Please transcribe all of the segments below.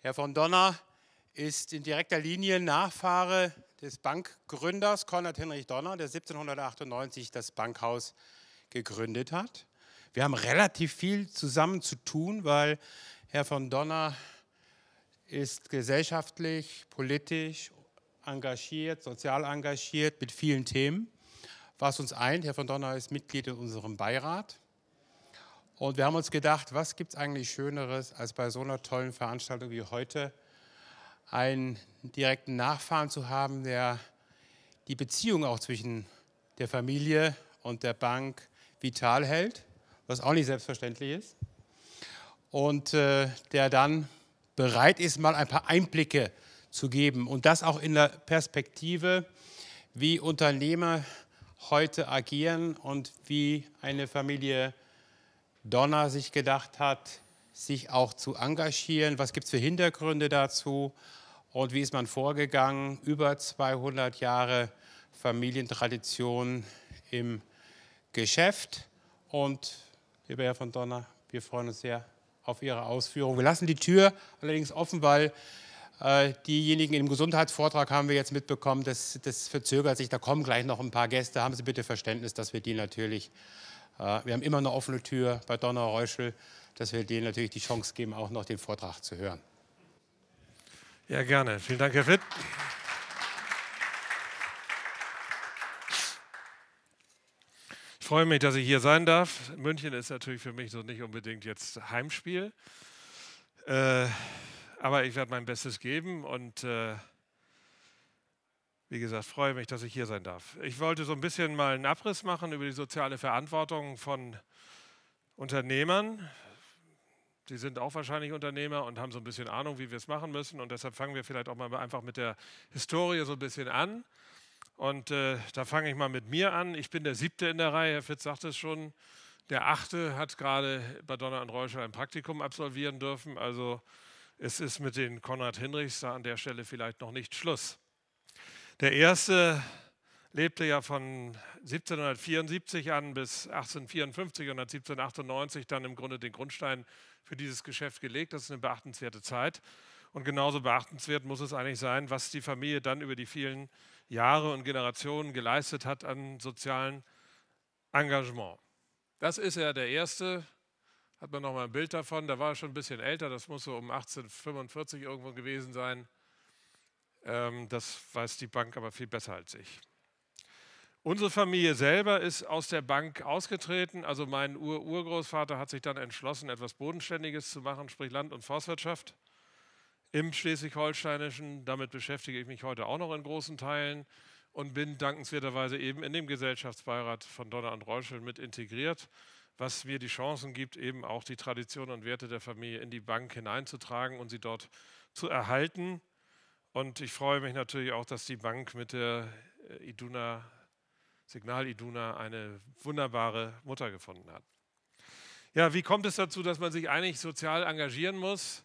Herr von Donner ist in direkter Linie Nachfahre des Bankgründers Konrad Henrich Donner, der 1798 das Bankhaus gegründet hat. Wir haben relativ viel zusammen zu tun, weil Herr von Donner ist gesellschaftlich, politisch engagiert, sozial engagiert mit vielen Themen. Was uns eint, Herr von Donner ist Mitglied in unserem Beirat. Und wir haben uns gedacht, was gibt es eigentlich Schöneres, als bei so einer tollen Veranstaltung wie heute einen direkten Nachfahren zu haben, der die Beziehung auch zwischen der Familie und der Bank vital hält, was auch nicht selbstverständlich ist. Und äh, der dann bereit ist, mal ein paar Einblicke zu geben. Und das auch in der Perspektive, wie Unternehmer heute agieren und wie eine Familie agiert Donner sich gedacht hat, sich auch zu engagieren. Was gibt es für Hintergründe dazu? Und wie ist man vorgegangen? Über 200 Jahre Familientradition im Geschäft. Und lieber Herr von Donner, wir freuen uns sehr auf Ihre Ausführung. Wir lassen die Tür allerdings offen, weil äh, diejenigen im Gesundheitsvortrag haben wir jetzt mitbekommen, das, das verzögert sich. Da kommen gleich noch ein paar Gäste. Haben Sie bitte Verständnis, dass wir die natürlich wir haben immer eine offene Tür bei Donner Reuschel, dass wir denen natürlich die Chance geben, auch noch den Vortrag zu hören. Ja, gerne. Vielen Dank, Herr Fitt. Ich freue mich, dass ich hier sein darf. München ist natürlich für mich so nicht unbedingt jetzt Heimspiel. Äh, aber ich werde mein Bestes geben und äh, wie gesagt, freue mich, dass ich hier sein darf. Ich wollte so ein bisschen mal einen Abriss machen über die soziale Verantwortung von Unternehmern. Sie sind auch wahrscheinlich Unternehmer und haben so ein bisschen Ahnung, wie wir es machen müssen. Und deshalb fangen wir vielleicht auch mal einfach mit der Historie so ein bisschen an. Und äh, da fange ich mal mit mir an. Ich bin der siebte in der Reihe, Herr Fitz sagt es schon. Der achte hat gerade bei Donner und Reuschel ein Praktikum absolvieren dürfen. Also es ist mit den Konrad Hinrichs da an der Stelle vielleicht noch nicht Schluss. Der erste lebte ja von 1774 an bis 1854 und hat 1798 dann im Grunde den Grundstein für dieses Geschäft gelegt. Das ist eine beachtenswerte Zeit. Und genauso beachtenswert muss es eigentlich sein, was die Familie dann über die vielen Jahre und Generationen geleistet hat an sozialen Engagement. Das ist ja der erste, hat man nochmal ein Bild davon, da war er schon ein bisschen älter, das muss so um 1845 irgendwo gewesen sein. Ähm, das weiß die Bank aber viel besser als ich. Unsere Familie selber ist aus der Bank ausgetreten. Also mein Ur Urgroßvater hat sich dann entschlossen, etwas Bodenständiges zu machen, sprich Land- und Forstwirtschaft im Schleswig-Holsteinischen. Damit beschäftige ich mich heute auch noch in großen Teilen und bin dankenswerterweise eben in dem Gesellschaftsbeirat von Donner und Reuschel mit integriert, was mir die Chancen gibt, eben auch die Traditionen und Werte der Familie in die Bank hineinzutragen und sie dort zu erhalten. Und ich freue mich natürlich auch, dass die Bank mit der äh, Iduna, Signal Iduna, eine wunderbare Mutter gefunden hat. Ja, wie kommt es dazu, dass man sich eigentlich sozial engagieren muss?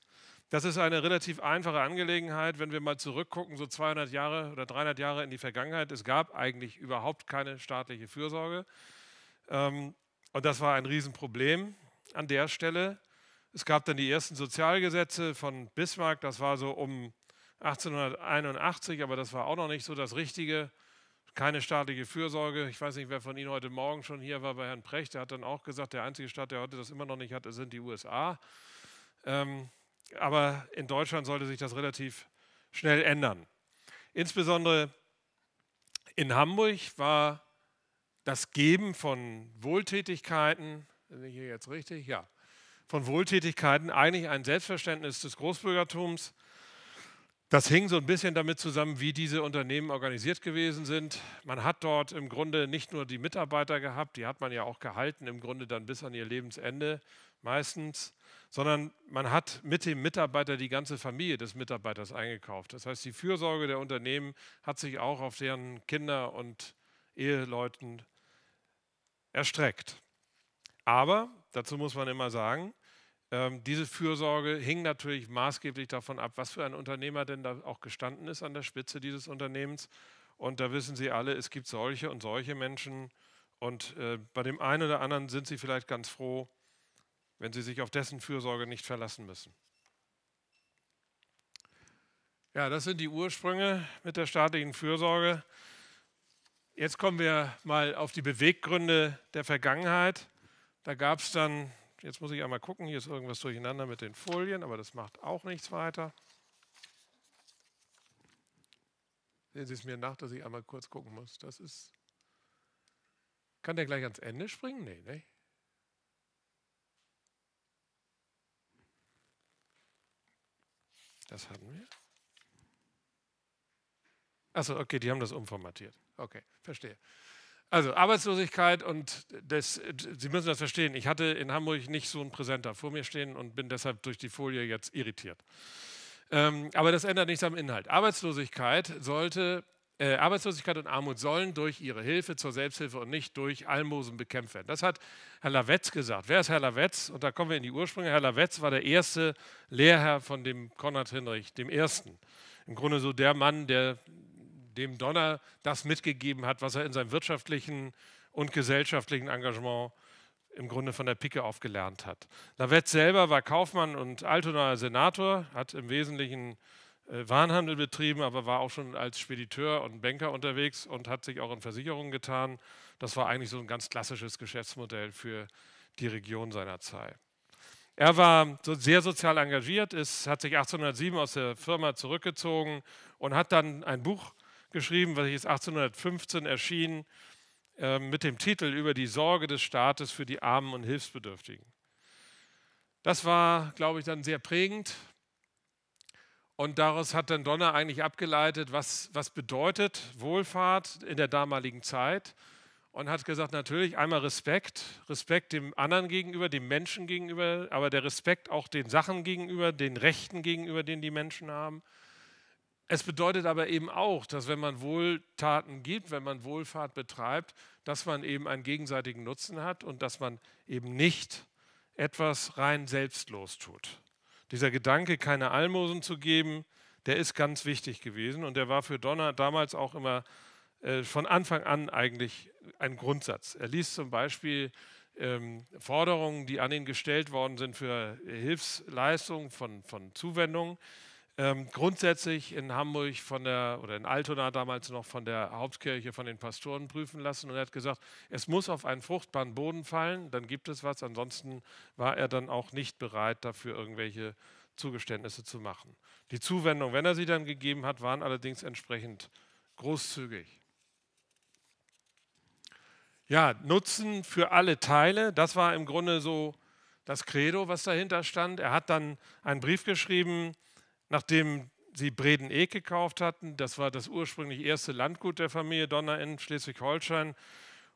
Das ist eine relativ einfache Angelegenheit, wenn wir mal zurückgucken, so 200 Jahre oder 300 Jahre in die Vergangenheit. Es gab eigentlich überhaupt keine staatliche Fürsorge. Ähm, und das war ein Riesenproblem an der Stelle. Es gab dann die ersten Sozialgesetze von Bismarck, das war so um 1881, aber das war auch noch nicht so das Richtige. Keine staatliche Fürsorge. Ich weiß nicht, wer von Ihnen heute Morgen schon hier war bei Herrn Precht. Der hat dann auch gesagt, der einzige Staat, der heute das immer noch nicht hat, sind die USA. Ähm, aber in Deutschland sollte sich das relativ schnell ändern. Insbesondere in Hamburg war das Geben von Wohltätigkeiten, hier jetzt richtig, ja, von Wohltätigkeiten eigentlich ein Selbstverständnis des Großbürgertums, das hing so ein bisschen damit zusammen, wie diese Unternehmen organisiert gewesen sind. Man hat dort im Grunde nicht nur die Mitarbeiter gehabt, die hat man ja auch gehalten, im Grunde dann bis an ihr Lebensende meistens, sondern man hat mit dem Mitarbeiter die ganze Familie des Mitarbeiters eingekauft. Das heißt, die Fürsorge der Unternehmen hat sich auch auf deren Kinder und Eheleuten erstreckt. Aber, dazu muss man immer sagen, ähm, diese Fürsorge hing natürlich maßgeblich davon ab, was für ein Unternehmer denn da auch gestanden ist an der Spitze dieses Unternehmens. Und da wissen Sie alle, es gibt solche und solche Menschen. Und äh, bei dem einen oder anderen sind Sie vielleicht ganz froh, wenn Sie sich auf dessen Fürsorge nicht verlassen müssen. Ja, das sind die Ursprünge mit der staatlichen Fürsorge. Jetzt kommen wir mal auf die Beweggründe der Vergangenheit. Da gab es dann Jetzt muss ich einmal gucken, hier ist irgendwas durcheinander mit den Folien, aber das macht auch nichts weiter. Sehen Sie es mir nach, dass ich einmal kurz gucken muss. Das ist. Kann der gleich ans Ende springen? Nee, ne? Das hatten wir. Achso, okay, die haben das umformatiert. Okay, verstehe. Also Arbeitslosigkeit und das, Sie müssen das verstehen, ich hatte in Hamburg nicht so einen Präsenter vor mir stehen und bin deshalb durch die Folie jetzt irritiert. Ähm, aber das ändert nichts am Inhalt. Arbeitslosigkeit sollte äh, Arbeitslosigkeit und Armut sollen durch ihre Hilfe zur Selbsthilfe und nicht durch Almosen bekämpft werden. Das hat Herr Lavetz gesagt. Wer ist Herr Lavetz? Und da kommen wir in die Ursprünge. Herr Lavetz war der erste Lehrherr von dem Konrad Hinrich, dem ersten. Im Grunde so der Mann, der dem Donner das mitgegeben hat, was er in seinem wirtschaftlichen und gesellschaftlichen Engagement im Grunde von der Picke auf gelernt hat. Lavette selber war Kaufmann und Altonaer Senator, hat im Wesentlichen äh, Warenhandel betrieben, aber war auch schon als Spediteur und Banker unterwegs und hat sich auch in Versicherungen getan. Das war eigentlich so ein ganz klassisches Geschäftsmodell für die Region seiner Zeit. Er war so sehr sozial engagiert, ist, hat sich 1807 aus der Firma zurückgezogen und hat dann ein Buch geschrieben, was ist 1815 erschien, mit dem Titel über die Sorge des Staates für die Armen und Hilfsbedürftigen. Das war, glaube ich, dann sehr prägend. Und daraus hat dann Donner eigentlich abgeleitet, was, was bedeutet Wohlfahrt in der damaligen Zeit. Und hat gesagt, natürlich einmal Respekt, Respekt dem anderen gegenüber, dem Menschen gegenüber, aber der Respekt auch den Sachen gegenüber, den Rechten gegenüber, den die Menschen haben. Es bedeutet aber eben auch, dass wenn man Wohltaten gibt, wenn man Wohlfahrt betreibt, dass man eben einen gegenseitigen Nutzen hat und dass man eben nicht etwas rein selbstlos tut. Dieser Gedanke, keine Almosen zu geben, der ist ganz wichtig gewesen und der war für Donner damals auch immer äh, von Anfang an eigentlich ein Grundsatz. Er ließ zum Beispiel ähm, Forderungen, die an ihn gestellt worden sind für Hilfsleistungen von, von Zuwendungen, ähm, grundsätzlich in Hamburg von der, oder in Altona damals noch von der Hauptkirche, von den Pastoren prüfen lassen und er hat gesagt, es muss auf einen fruchtbaren Boden fallen, dann gibt es was. Ansonsten war er dann auch nicht bereit, dafür irgendwelche Zugeständnisse zu machen. Die Zuwendung, wenn er sie dann gegeben hat, waren allerdings entsprechend großzügig. Ja, Nutzen für alle Teile, das war im Grunde so das Credo, was dahinter stand. Er hat dann einen Brief geschrieben, Nachdem sie Breden-Eck eh gekauft hatten, das war das ursprünglich erste Landgut der Familie Donner in Schleswig-Holstein.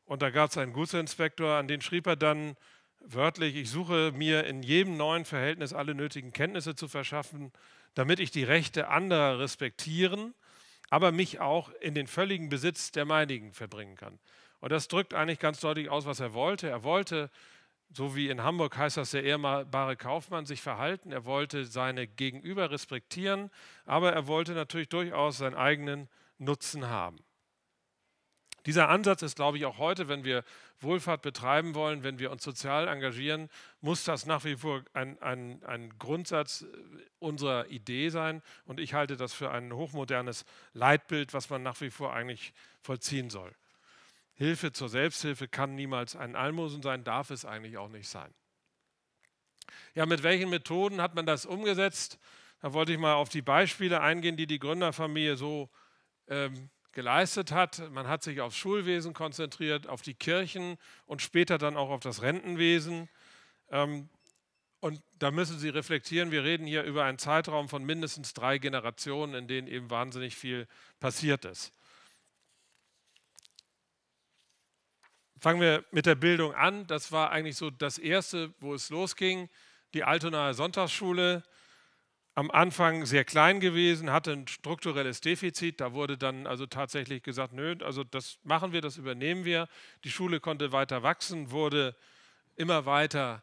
Und da gab es einen Gutsinspektor, an den schrieb er dann wörtlich, ich suche mir in jedem neuen Verhältnis alle nötigen Kenntnisse zu verschaffen, damit ich die Rechte anderer respektieren, aber mich auch in den völligen Besitz der meinigen verbringen kann. Und das drückt eigentlich ganz deutlich aus, was er wollte. Er wollte so wie in Hamburg heißt das der ehrbare Kaufmann, sich verhalten. Er wollte seine Gegenüber respektieren, aber er wollte natürlich durchaus seinen eigenen Nutzen haben. Dieser Ansatz ist, glaube ich, auch heute, wenn wir Wohlfahrt betreiben wollen, wenn wir uns sozial engagieren, muss das nach wie vor ein, ein, ein Grundsatz äh, unserer Idee sein. Und ich halte das für ein hochmodernes Leitbild, was man nach wie vor eigentlich vollziehen soll. Hilfe zur Selbsthilfe kann niemals ein Almosen sein, darf es eigentlich auch nicht sein. Ja, mit welchen Methoden hat man das umgesetzt? Da wollte ich mal auf die Beispiele eingehen, die die Gründerfamilie so ähm, geleistet hat. Man hat sich aufs Schulwesen konzentriert, auf die Kirchen und später dann auch auf das Rentenwesen. Ähm, und da müssen Sie reflektieren, wir reden hier über einen Zeitraum von mindestens drei Generationen, in denen eben wahnsinnig viel passiert ist. Fangen wir mit der Bildung an. Das war eigentlich so das Erste, wo es losging. Die Altonaer Sonntagsschule, am Anfang sehr klein gewesen, hatte ein strukturelles Defizit. Da wurde dann also tatsächlich gesagt, nö, also das machen wir, das übernehmen wir. Die Schule konnte weiter wachsen, wurde immer weiter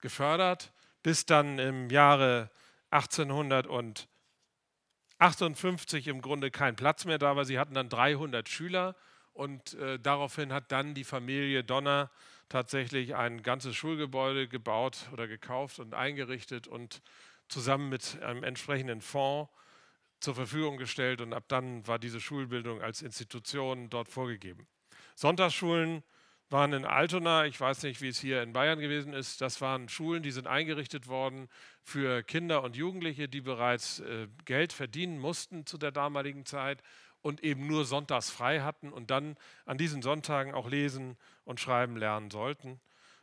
gefördert, bis dann im Jahre 1858 im Grunde kein Platz mehr da war. Sie hatten dann 300 Schüler und äh, daraufhin hat dann die Familie Donner tatsächlich ein ganzes Schulgebäude gebaut oder gekauft und eingerichtet und zusammen mit einem entsprechenden Fonds zur Verfügung gestellt. Und ab dann war diese Schulbildung als Institution dort vorgegeben. Sonntagsschulen waren in Altona, ich weiß nicht, wie es hier in Bayern gewesen ist, das waren Schulen, die sind eingerichtet worden für Kinder und Jugendliche, die bereits äh, Geld verdienen mussten zu der damaligen Zeit, und eben nur sonntags frei hatten und dann an diesen Sonntagen auch lesen und schreiben lernen sollten.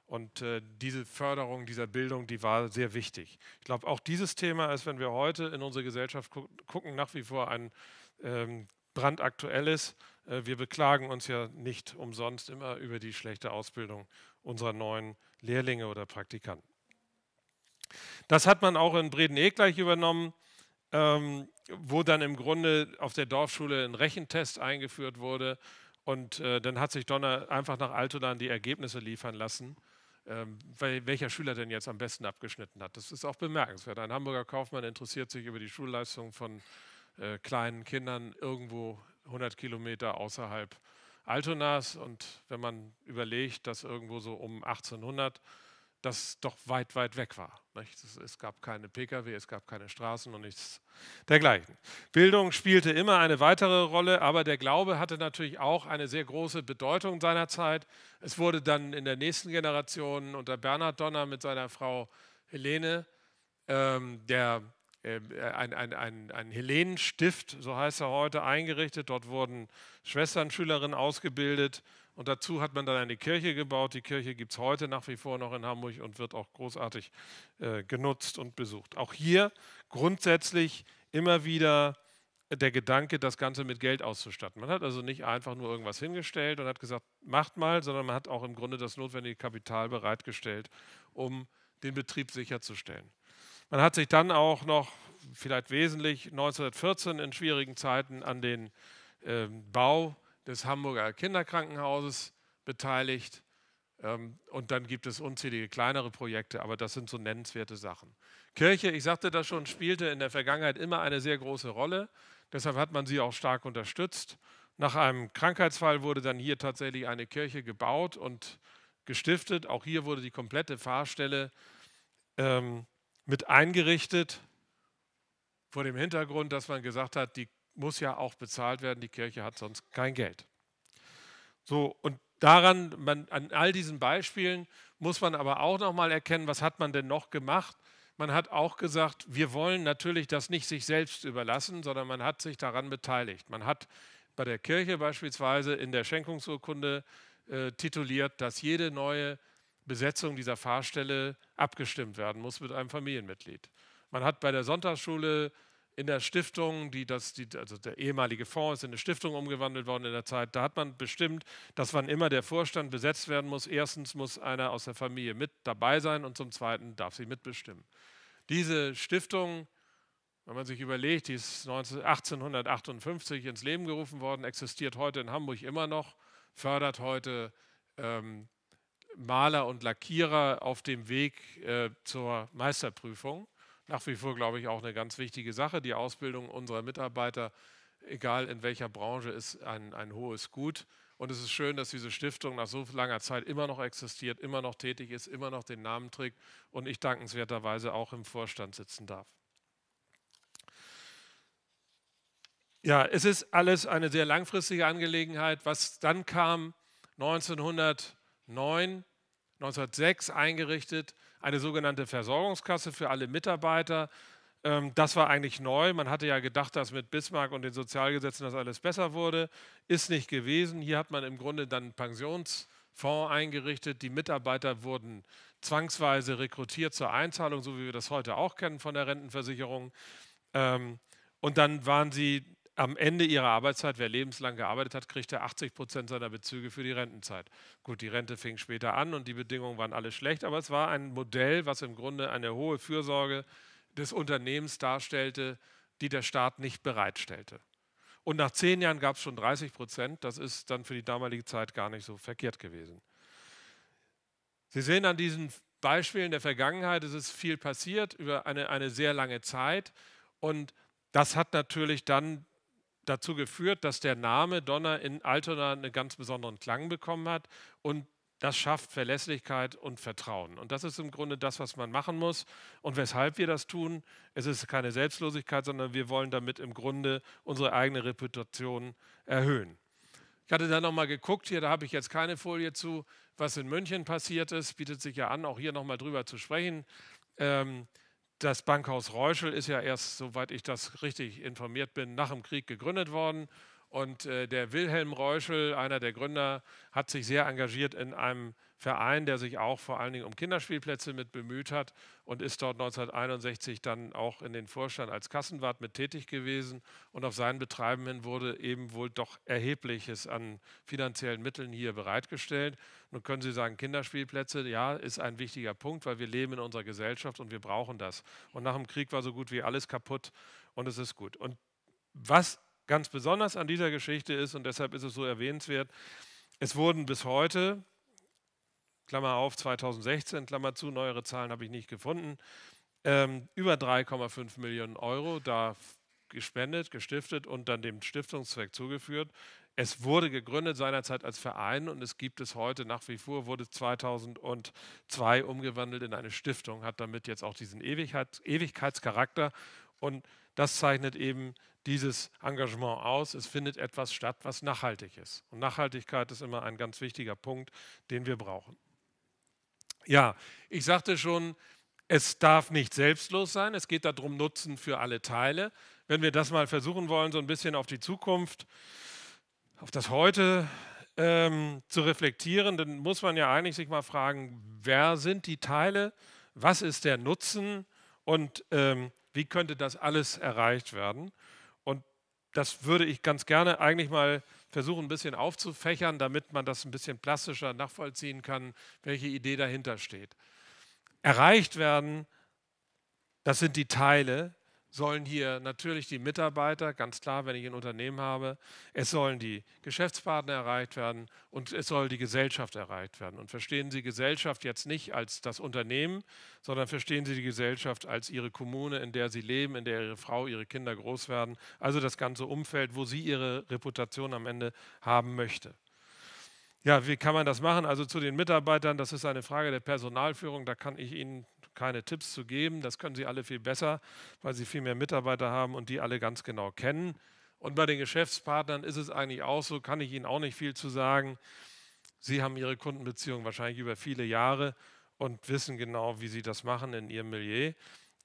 Und äh, diese Förderung dieser Bildung, die war sehr wichtig. Ich glaube, auch dieses Thema ist, wenn wir heute in unsere Gesellschaft gu gucken, nach wie vor ein ähm, brandaktuelles. Äh, wir beklagen uns ja nicht umsonst immer über die schlechte Ausbildung unserer neuen Lehrlinge oder Praktikanten. Das hat man auch in Breden-Eck gleich übernommen ähm, wo dann im Grunde auf der Dorfschule ein Rechentest eingeführt wurde. Und äh, dann hat sich Donner einfach nach Altona die Ergebnisse liefern lassen, ähm, welcher Schüler denn jetzt am besten abgeschnitten hat. Das ist auch bemerkenswert. Ein Hamburger Kaufmann interessiert sich über die Schulleistung von äh, kleinen Kindern irgendwo 100 Kilometer außerhalb Altonas. Und wenn man überlegt, dass irgendwo so um 1800 das doch weit, weit weg war. Es gab keine Pkw, es gab keine Straßen und nichts dergleichen. Bildung spielte immer eine weitere Rolle, aber der Glaube hatte natürlich auch eine sehr große Bedeutung seiner Zeit. Es wurde dann in der nächsten Generation unter Bernhard Donner mit seiner Frau Helene, ähm, der ähm, ein, ein, ein, ein Helenenstift, so heißt er heute, eingerichtet. Dort wurden Schwestern, Schülerinnen ausgebildet und dazu hat man dann eine Kirche gebaut. Die Kirche gibt es heute nach wie vor noch in Hamburg und wird auch großartig äh, genutzt und besucht. Auch hier grundsätzlich immer wieder der Gedanke, das Ganze mit Geld auszustatten. Man hat also nicht einfach nur irgendwas hingestellt und hat gesagt, macht mal, sondern man hat auch im Grunde das notwendige Kapital bereitgestellt, um den Betrieb sicherzustellen. Man hat sich dann auch noch, vielleicht wesentlich, 1914 in schwierigen Zeiten an den äh, Bau des Hamburger Kinderkrankenhauses beteiligt. Ähm, und dann gibt es unzählige kleinere Projekte, aber das sind so nennenswerte Sachen. Kirche, ich sagte das schon, spielte in der Vergangenheit immer eine sehr große Rolle. Deshalb hat man sie auch stark unterstützt. Nach einem Krankheitsfall wurde dann hier tatsächlich eine Kirche gebaut und gestiftet. Auch hier wurde die komplette Fahrstelle ähm, mit eingerichtet. Vor dem Hintergrund, dass man gesagt hat, die muss ja auch bezahlt werden, die Kirche hat sonst kein Geld. So, und daran, man, an all diesen Beispielen muss man aber auch nochmal erkennen, was hat man denn noch gemacht? Man hat auch gesagt, wir wollen natürlich das nicht sich selbst überlassen, sondern man hat sich daran beteiligt. Man hat bei der Kirche beispielsweise in der Schenkungsurkunde äh, tituliert, dass jede neue Besetzung dieser Fahrstelle abgestimmt werden muss mit einem Familienmitglied. Man hat bei der Sonntagsschule in der Stiftung, die das, die, also der ehemalige Fonds ist in eine Stiftung umgewandelt worden in der Zeit, da hat man bestimmt, dass wann immer der Vorstand besetzt werden muss, erstens muss einer aus der Familie mit dabei sein und zum Zweiten darf sie mitbestimmen. Diese Stiftung, wenn man sich überlegt, die ist 1858 ins Leben gerufen worden, existiert heute in Hamburg immer noch, fördert heute ähm, Maler und Lackierer auf dem Weg äh, zur Meisterprüfung nach wie vor, glaube ich, auch eine ganz wichtige Sache. Die Ausbildung unserer Mitarbeiter, egal in welcher Branche, ist ein, ein hohes Gut. Und es ist schön, dass diese Stiftung nach so langer Zeit immer noch existiert, immer noch tätig ist, immer noch den Namen trägt und ich dankenswerterweise auch im Vorstand sitzen darf. Ja, es ist alles eine sehr langfristige Angelegenheit. Was dann kam, 1909, 1906 eingerichtet, eine sogenannte Versorgungskasse für alle Mitarbeiter. Ähm, das war eigentlich neu. Man hatte ja gedacht, dass mit Bismarck und den Sozialgesetzen das alles besser wurde. Ist nicht gewesen. Hier hat man im Grunde dann einen Pensionsfonds eingerichtet. Die Mitarbeiter wurden zwangsweise rekrutiert zur Einzahlung, so wie wir das heute auch kennen von der Rentenversicherung. Ähm, und dann waren sie am Ende ihrer Arbeitszeit, wer lebenslang gearbeitet hat, kriegt er 80 Prozent seiner Bezüge für die Rentenzeit. Gut, die Rente fing später an und die Bedingungen waren alle schlecht, aber es war ein Modell, was im Grunde eine hohe Fürsorge des Unternehmens darstellte, die der Staat nicht bereitstellte. Und nach zehn Jahren gab es schon 30 Prozent. Das ist dann für die damalige Zeit gar nicht so verkehrt gewesen. Sie sehen an diesen Beispielen der Vergangenheit, es ist viel passiert über eine, eine sehr lange Zeit. Und das hat natürlich dann dazu geführt, dass der Name Donner in Altona einen ganz besonderen Klang bekommen hat und das schafft Verlässlichkeit und Vertrauen. Und das ist im Grunde das, was man machen muss und weshalb wir das tun. Es ist keine Selbstlosigkeit, sondern wir wollen damit im Grunde unsere eigene Reputation erhöhen. Ich hatte da nochmal geguckt, hier, da habe ich jetzt keine Folie zu, was in München passiert ist, bietet sich ja an, auch hier nochmal drüber zu sprechen. Ähm, das Bankhaus Reuschel ist ja erst, soweit ich das richtig informiert bin, nach dem Krieg gegründet worden. Und äh, der Wilhelm Reuschel, einer der Gründer, hat sich sehr engagiert in einem Verein, der sich auch vor allen Dingen um Kinderspielplätze mit bemüht hat und ist dort 1961 dann auch in den Vorstand als Kassenwart mit tätig gewesen. Und auf seinen Betreiben hin wurde eben wohl doch erhebliches an finanziellen Mitteln hier bereitgestellt. Nun können Sie sagen, Kinderspielplätze, ja, ist ein wichtiger Punkt, weil wir leben in unserer Gesellschaft und wir brauchen das. Und nach dem Krieg war so gut wie alles kaputt und es ist gut. Und was ganz besonders an dieser Geschichte ist, und deshalb ist es so erwähnenswert, es wurden bis heute Klammer auf, 2016, Klammer zu, neuere Zahlen habe ich nicht gefunden, ähm, über 3,5 Millionen Euro da gespendet, gestiftet und dann dem Stiftungszweck zugeführt. Es wurde gegründet seinerzeit als Verein und es gibt es heute nach wie vor, wurde 2002 umgewandelt in eine Stiftung, hat damit jetzt auch diesen Ewigkeits Ewigkeitscharakter und das zeichnet eben dieses Engagement aus. Es findet etwas statt, was nachhaltig ist. Und Nachhaltigkeit ist immer ein ganz wichtiger Punkt, den wir brauchen. Ja, ich sagte schon, es darf nicht selbstlos sein. Es geht darum, Nutzen für alle Teile. Wenn wir das mal versuchen wollen, so ein bisschen auf die Zukunft, auf das Heute ähm, zu reflektieren, dann muss man ja eigentlich sich mal fragen, wer sind die Teile, was ist der Nutzen und ähm, wie könnte das alles erreicht werden. Und das würde ich ganz gerne eigentlich mal versuchen, ein bisschen aufzufächern, damit man das ein bisschen plastischer nachvollziehen kann, welche Idee dahinter steht. Erreicht werden, das sind die Teile, sollen hier natürlich die Mitarbeiter, ganz klar, wenn ich ein Unternehmen habe, es sollen die Geschäftspartner erreicht werden und es soll die Gesellschaft erreicht werden. Und verstehen Sie Gesellschaft jetzt nicht als das Unternehmen, sondern verstehen Sie die Gesellschaft als Ihre Kommune, in der Sie leben, in der Ihre Frau, Ihre Kinder groß werden, also das ganze Umfeld, wo Sie Ihre Reputation am Ende haben möchte. Ja, wie kann man das machen? Also zu den Mitarbeitern, das ist eine Frage der Personalführung, da kann ich Ihnen keine Tipps zu geben. Das können sie alle viel besser, weil sie viel mehr Mitarbeiter haben und die alle ganz genau kennen. Und bei den Geschäftspartnern ist es eigentlich auch so, kann ich Ihnen auch nicht viel zu sagen. Sie haben Ihre Kundenbeziehung wahrscheinlich über viele Jahre und wissen genau, wie Sie das machen in Ihrem Milieu.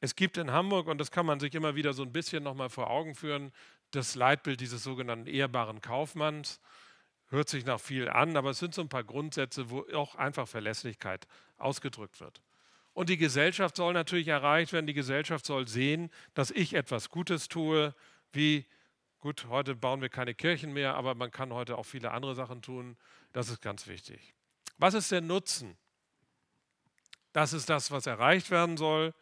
Es gibt in Hamburg, und das kann man sich immer wieder so ein bisschen nochmal vor Augen führen, das Leitbild dieses sogenannten ehrbaren Kaufmanns. Hört sich nach viel an, aber es sind so ein paar Grundsätze, wo auch einfach Verlässlichkeit ausgedrückt wird. Und die Gesellschaft soll natürlich erreicht werden. Die Gesellschaft soll sehen, dass ich etwas Gutes tue, wie gut, heute bauen wir keine Kirchen mehr, aber man kann heute auch viele andere Sachen tun. Das ist ganz wichtig. Was ist der Nutzen? Das ist das, was erreicht werden soll.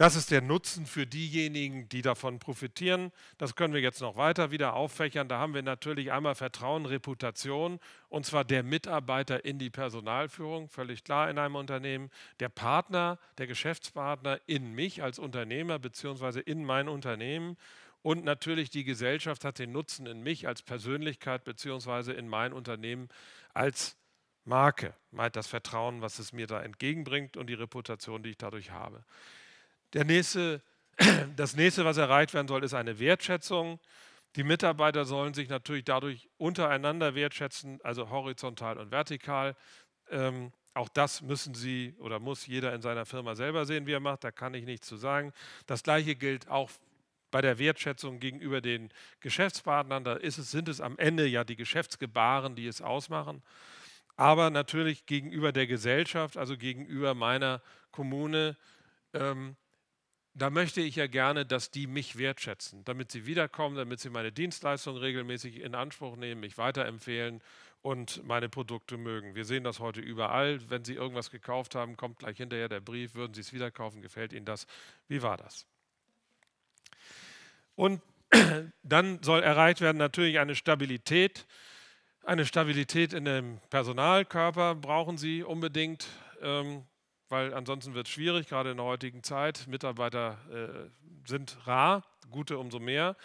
Das ist der Nutzen für diejenigen, die davon profitieren. Das können wir jetzt noch weiter wieder auffächern. Da haben wir natürlich einmal Vertrauen, Reputation, und zwar der Mitarbeiter in die Personalführung, völlig klar in einem Unternehmen, der Partner, der Geschäftspartner in mich als Unternehmer bzw. in mein Unternehmen. Und natürlich die Gesellschaft hat den Nutzen in mich als Persönlichkeit bzw. in mein Unternehmen als Marke, meint das Vertrauen, was es mir da entgegenbringt und die Reputation, die ich dadurch habe nächste, das nächste, was erreicht werden soll, ist eine Wertschätzung. Die Mitarbeiter sollen sich natürlich dadurch untereinander wertschätzen, also horizontal und vertikal. Ähm, auch das müssen Sie oder muss jeder in seiner Firma selber sehen, wie er macht. Da kann ich nichts zu sagen. Das Gleiche gilt auch bei der Wertschätzung gegenüber den Geschäftspartnern. Da es, sind es am Ende ja die Geschäftsgebaren, die es ausmachen. Aber natürlich gegenüber der Gesellschaft, also gegenüber meiner Kommune, ähm, da möchte ich ja gerne, dass die mich wertschätzen, damit sie wiederkommen, damit sie meine Dienstleistung regelmäßig in Anspruch nehmen, mich weiterempfehlen und meine Produkte mögen. Wir sehen das heute überall. Wenn Sie irgendwas gekauft haben, kommt gleich hinterher der Brief, würden Sie es wieder kaufen, gefällt Ihnen das? Wie war das? Und dann soll erreicht werden natürlich eine Stabilität. Eine Stabilität in dem Personalkörper brauchen Sie unbedingt. Ähm, weil ansonsten wird es schwierig, gerade in der heutigen Zeit. Mitarbeiter äh, sind rar, gute umso mehr.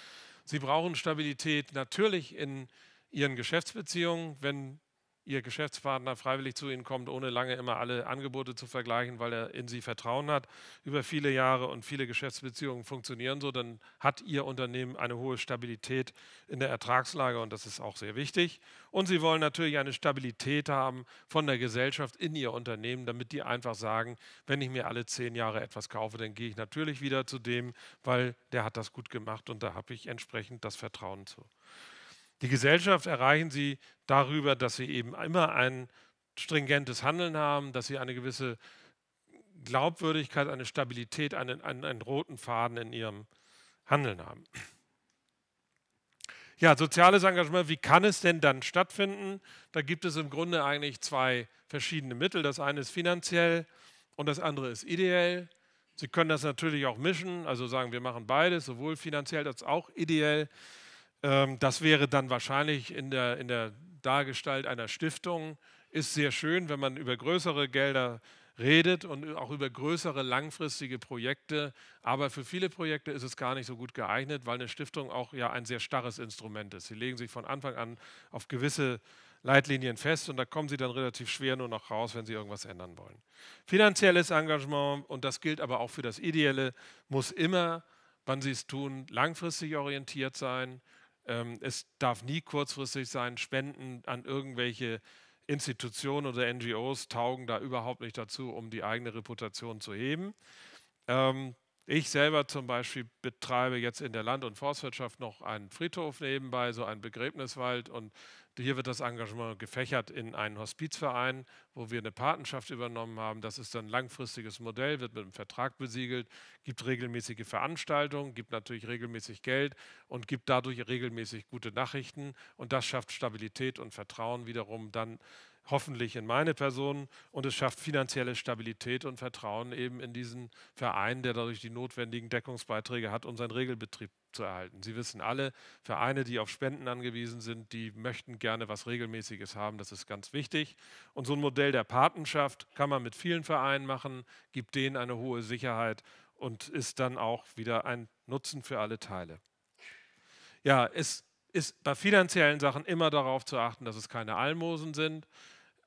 Sie brauchen Stabilität natürlich in ihren Geschäftsbeziehungen, wenn Ihr Geschäftspartner freiwillig zu Ihnen kommt, ohne lange immer alle Angebote zu vergleichen, weil er in Sie Vertrauen hat. Über viele Jahre und viele Geschäftsbeziehungen funktionieren so, dann hat Ihr Unternehmen eine hohe Stabilität in der Ertragslage und das ist auch sehr wichtig. Und Sie wollen natürlich eine Stabilität haben von der Gesellschaft in Ihr Unternehmen, damit die einfach sagen, wenn ich mir alle zehn Jahre etwas kaufe, dann gehe ich natürlich wieder zu dem, weil der hat das gut gemacht und da habe ich entsprechend das Vertrauen zu. Die Gesellschaft erreichen sie darüber, dass sie eben immer ein stringentes Handeln haben, dass sie eine gewisse Glaubwürdigkeit, eine Stabilität, einen, einen, einen roten Faden in ihrem Handeln haben. Ja, soziales Engagement, wie kann es denn dann stattfinden? Da gibt es im Grunde eigentlich zwei verschiedene Mittel. Das eine ist finanziell und das andere ist ideell. Sie können das natürlich auch mischen, also sagen, wir machen beides, sowohl finanziell als auch ideell. Ähm, das wäre dann wahrscheinlich in der, in der Dargestalt einer Stiftung. Ist sehr schön, wenn man über größere Gelder redet und auch über größere langfristige Projekte. Aber für viele Projekte ist es gar nicht so gut geeignet, weil eine Stiftung auch ja ein sehr starres Instrument ist. Sie legen sich von Anfang an auf gewisse Leitlinien fest und da kommen sie dann relativ schwer nur noch raus, wenn sie irgendwas ändern wollen. Finanzielles Engagement, und das gilt aber auch für das Ideelle, muss immer, wann sie es tun, langfristig orientiert sein ähm, es darf nie kurzfristig sein, Spenden an irgendwelche Institutionen oder NGOs taugen da überhaupt nicht dazu, um die eigene Reputation zu heben. Ähm, ich selber zum Beispiel betreibe jetzt in der Land- und Forstwirtschaft noch einen Friedhof nebenbei, so einen Begräbniswald. Und hier wird das Engagement gefächert in einen Hospizverein, wo wir eine Patenschaft übernommen haben. Das ist ein langfristiges Modell, wird mit einem Vertrag besiegelt, gibt regelmäßige Veranstaltungen, gibt natürlich regelmäßig Geld und gibt dadurch regelmäßig gute Nachrichten. Und das schafft Stabilität und Vertrauen wiederum dann hoffentlich in meine Person und es schafft finanzielle Stabilität und Vertrauen eben in diesen Verein, der dadurch die notwendigen Deckungsbeiträge hat, um seinen Regelbetrieb zu erhalten. Sie wissen alle, Vereine, die auf Spenden angewiesen sind, die möchten gerne was Regelmäßiges haben, das ist ganz wichtig. Und so ein Modell der Patenschaft kann man mit vielen Vereinen machen, gibt denen eine hohe Sicherheit und ist dann auch wieder ein Nutzen für alle Teile. Ja, es ist bei finanziellen Sachen immer darauf zu achten, dass es keine Almosen sind,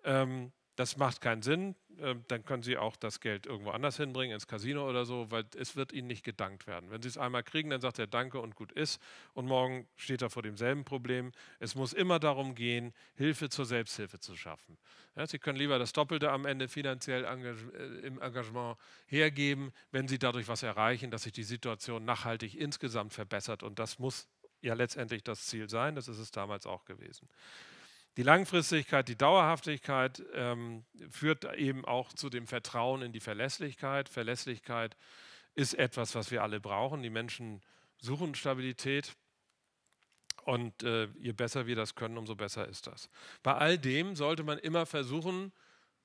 ähm, das macht keinen Sinn. Ähm, dann können Sie auch das Geld irgendwo anders hinbringen, ins Casino oder so, weil es wird Ihnen nicht gedankt werden. Wenn Sie es einmal kriegen, dann sagt er Danke und gut ist. Und morgen steht er vor demselben Problem. Es muss immer darum gehen, Hilfe zur Selbsthilfe zu schaffen. Ja, Sie können lieber das Doppelte am Ende finanziell engage äh, im Engagement hergeben, wenn Sie dadurch was erreichen, dass sich die Situation nachhaltig insgesamt verbessert. Und das muss ja letztendlich das Ziel sein. Das ist es damals auch gewesen. Die Langfristigkeit, die Dauerhaftigkeit ähm, führt eben auch zu dem Vertrauen in die Verlässlichkeit. Verlässlichkeit ist etwas, was wir alle brauchen. Die Menschen suchen Stabilität und äh, je besser wir das können, umso besser ist das. Bei all dem sollte man immer versuchen,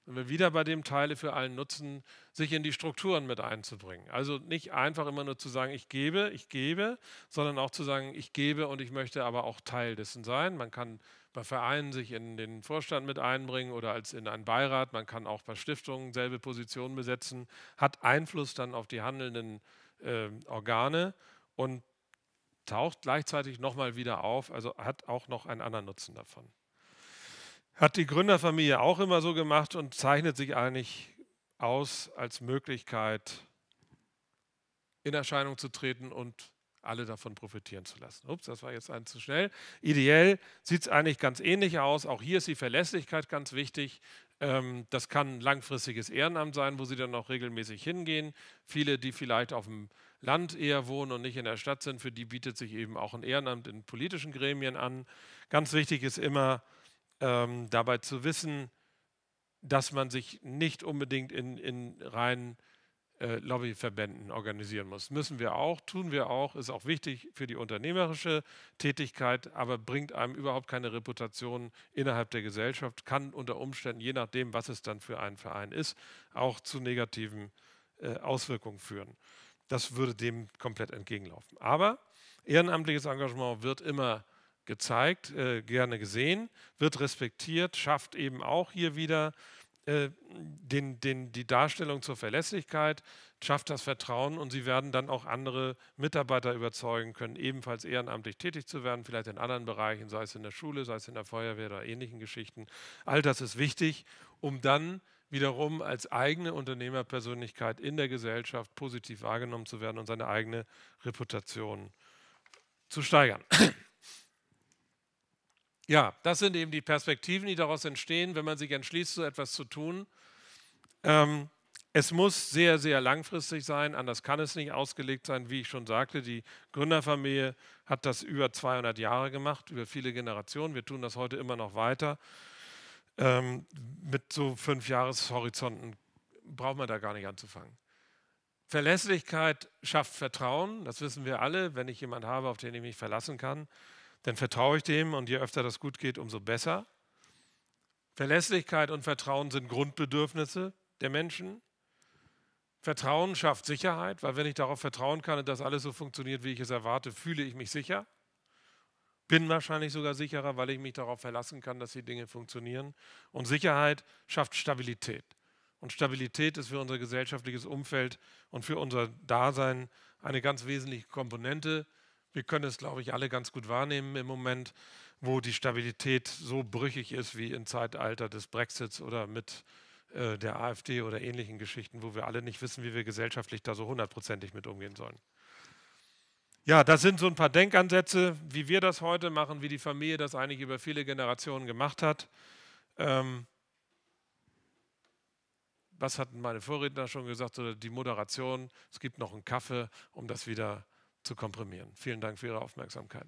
wenn wir wieder bei dem Teile für allen Nutzen, sich in die Strukturen mit einzubringen. Also nicht einfach immer nur zu sagen, ich gebe, ich gebe, sondern auch zu sagen, ich gebe und ich möchte aber auch Teil dessen sein. Man kann bei Vereinen sich in den Vorstand mit einbringen oder als in einen Beirat. Man kann auch bei Stiftungen selbe Positionen besetzen, hat Einfluss dann auf die handelnden äh, Organe und taucht gleichzeitig nochmal wieder auf, also hat auch noch einen anderen Nutzen davon. Hat die Gründerfamilie auch immer so gemacht und zeichnet sich eigentlich aus als Möglichkeit, in Erscheinung zu treten und alle davon profitieren zu lassen. Ups, das war jetzt ein zu schnell. Ideell sieht es eigentlich ganz ähnlich aus. Auch hier ist die Verlässlichkeit ganz wichtig. Ähm, das kann ein langfristiges Ehrenamt sein, wo sie dann auch regelmäßig hingehen. Viele, die vielleicht auf dem Land eher wohnen und nicht in der Stadt sind, für die bietet sich eben auch ein Ehrenamt in politischen Gremien an. Ganz wichtig ist immer ähm, dabei zu wissen, dass man sich nicht unbedingt in, in rein äh, Lobbyverbänden organisieren muss. Müssen wir auch, tun wir auch, ist auch wichtig für die unternehmerische Tätigkeit, aber bringt einem überhaupt keine Reputation innerhalb der Gesellschaft, kann unter Umständen, je nachdem, was es dann für einen Verein ist, auch zu negativen äh, Auswirkungen führen. Das würde dem komplett entgegenlaufen. Aber ehrenamtliches Engagement wird immer gezeigt, äh, gerne gesehen, wird respektiert, schafft eben auch hier wieder äh, den, den, die Darstellung zur Verlässlichkeit, schafft das Vertrauen und sie werden dann auch andere Mitarbeiter überzeugen können, ebenfalls ehrenamtlich tätig zu werden, vielleicht in anderen Bereichen, sei es in der Schule, sei es in der Feuerwehr oder ähnlichen Geschichten. All das ist wichtig, um dann wiederum als eigene Unternehmerpersönlichkeit in der Gesellschaft positiv wahrgenommen zu werden und seine eigene Reputation zu steigern ja, das sind eben die Perspektiven, die daraus entstehen, wenn man sich entschließt, so etwas zu tun. Ähm, es muss sehr, sehr langfristig sein, anders kann es nicht ausgelegt sein. Wie ich schon sagte, die Gründerfamilie hat das über 200 Jahre gemacht, über viele Generationen. Wir tun das heute immer noch weiter. Ähm, mit so fünf Jahreshorizonten braucht man da gar nicht anzufangen. Verlässlichkeit schafft Vertrauen, das wissen wir alle. Wenn ich jemanden habe, auf den ich mich verlassen kann, dann vertraue ich dem und je öfter das gut geht, umso besser. Verlässlichkeit und Vertrauen sind Grundbedürfnisse der Menschen. Vertrauen schafft Sicherheit, weil wenn ich darauf vertrauen kann, und dass alles so funktioniert, wie ich es erwarte, fühle ich mich sicher. Bin wahrscheinlich sogar sicherer, weil ich mich darauf verlassen kann, dass die Dinge funktionieren. Und Sicherheit schafft Stabilität. Und Stabilität ist für unser gesellschaftliches Umfeld und für unser Dasein eine ganz wesentliche Komponente. Wir können es, glaube ich, alle ganz gut wahrnehmen im Moment, wo die Stabilität so brüchig ist wie im Zeitalter des Brexits oder mit äh, der AfD oder ähnlichen Geschichten, wo wir alle nicht wissen, wie wir gesellschaftlich da so hundertprozentig mit umgehen sollen. Ja, das sind so ein paar Denkansätze, wie wir das heute machen, wie die Familie das eigentlich über viele Generationen gemacht hat. Ähm, was hatten meine Vorredner schon gesagt, die Moderation, es gibt noch einen Kaffee, um das wieder zu zu komprimieren. Vielen Dank für Ihre Aufmerksamkeit.